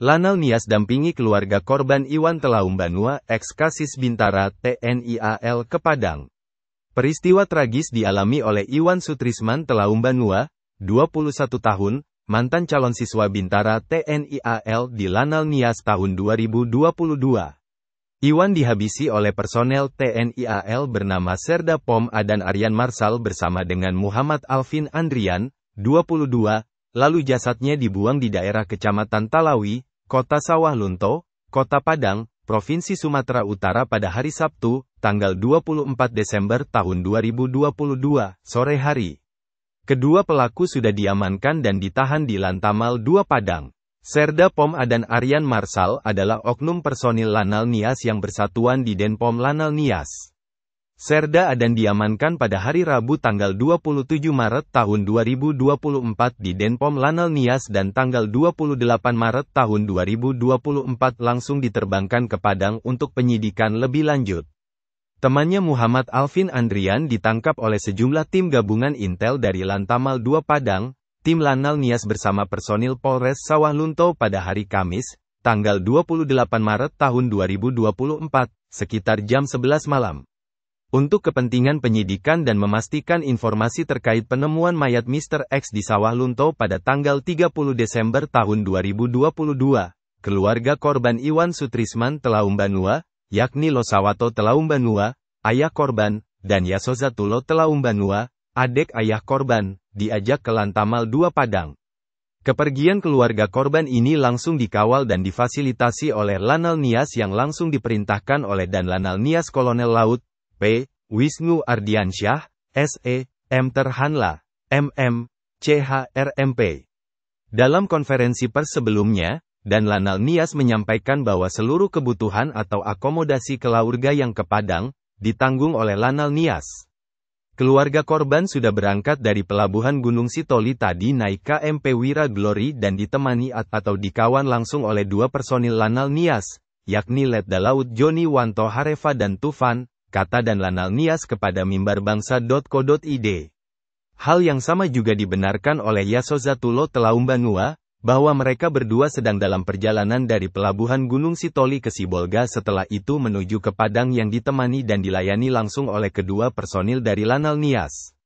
Lanal Nias dampingi keluarga korban Iwan Telaumbanua, ex-kasis Bintara, TNI AL ke Padang. Peristiwa tragis dialami oleh Iwan Sutrisman Telaumbanua, 21 tahun, mantan calon siswa Bintara TNI AL di Lanal Nias tahun 2022. Iwan dihabisi oleh personel TNI AL bernama Serda Pom Adan Aryan Marsal bersama dengan Muhammad Alvin Andrian, 22, lalu jasadnya dibuang di daerah Kecamatan Talawi, Kota Sawah Lunto, Kota Padang, Provinsi Sumatera Utara pada hari Sabtu, tanggal 24 Desember tahun 2022, sore hari. Kedua pelaku sudah diamankan dan ditahan di Lantamal 2 Padang. Serda Pom Adan Aryan Marsal adalah oknum personil Lanal Nias yang bersatuan di Denpom Lanal Nias. Serda Adan diamankan pada hari Rabu tanggal 27 Maret tahun 2024 di Denpom Lanal Nias dan tanggal 28 Maret tahun 2024 langsung diterbangkan ke Padang untuk penyidikan lebih lanjut. Temannya Muhammad Alvin Andrian ditangkap oleh sejumlah tim gabungan Intel dari Lantamal 2 Padang, tim Lanal Nias bersama personil Polres Sawah Lunto pada hari Kamis, tanggal 28 Maret tahun 2024, sekitar jam 11 malam untuk kepentingan penyidikan dan memastikan informasi terkait penemuan mayat Mr. X di sawah Lunto pada tanggal 30 Desember tahun 2022. Keluarga korban Iwan Sutrisman Telaumbanua, yakni Losawato Telaumbanua, ayah korban, dan Yasozatulo Telaumbanua, adik ayah korban, diajak ke Lantamal dua Padang. Kepergian keluarga korban ini langsung dikawal dan difasilitasi oleh Lanal Nias yang langsung diperintahkan oleh dan Lanal Nias Kolonel Laut, P. Wisnu Ardiansyah, S.E., M. Terhanla, M.M., C.H.R.M.P. Dalam konferensi pers sebelumnya, dan Lanal Nias menyampaikan bahwa seluruh kebutuhan atau akomodasi kelaurga yang ke Padang, ditanggung oleh Lanal Nias. Keluarga korban sudah berangkat dari pelabuhan Gunung Sitoli tadi naik KMP Wira Glory dan ditemani atau dikawan langsung oleh dua personil Lanal Nias, yakni Letda Laut Joni Wanto Harefa dan Tufan, kata dan Lanal Nias kepada mimbar-bangsa.co.id. Hal yang sama juga dibenarkan oleh Yasozatulo Telaumbanua, bahwa mereka berdua sedang dalam perjalanan dari pelabuhan Gunung Sitoli ke Sibolga setelah itu menuju ke Padang yang ditemani dan dilayani langsung oleh kedua personil dari Lanal Nias.